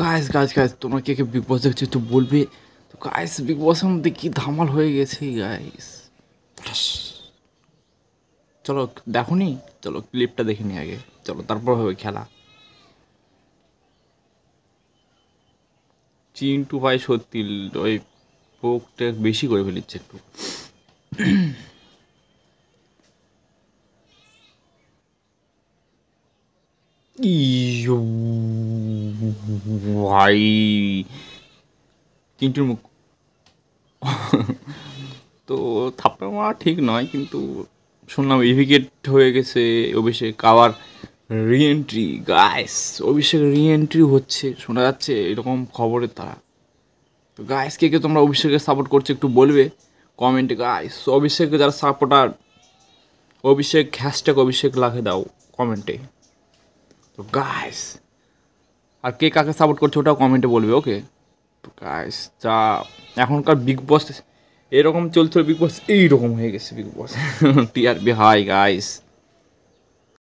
guys guys guys তোমরা কে কে big বস দেখছো একটু বলবে তো গাইস বিগ বসের মধ্যে কী ধামাল হয়ে গেছে গাইস চলো দেখো নি চলো ক্লিপটা দেখে নি আগে চলো তারপর হবে খেলা চিন্টু ভাই সত্যি ওই পোকটা বেশি করে ফেলিচ্ছে একটু ইয়ো ভাই চিন্টুর মুখ তো থাপ্পা মারা ঠিক নয় কিন্তু শুনলাম ইভিকেট হয়ে গেছে অভিষেক আবার রিএন্ট্রি গায়েস অভিষেক রিএন্ট্রি হচ্ছে শোনা যাচ্ছে এরকম খবরে তারা তো গায়েস কে কে তোমরা অভিষেককে সাপোর্ট করছো একটু বলবে কমেন্টে গায়েস অভিষেকের যারা সাপোর্টার অভিষেক হ্যাশট্যাগ অভিষেক লাখে দাও কমেন্টে তো গায়েস আর কে কাকে সাপোর্ট করছে ওটাও কমেন্টে বলবে ওকে যা এখনকার বিগ বস এরকম চলছিল বিগ বস এইরকম হয়ে গেছে Bigg Boss TRB hi guys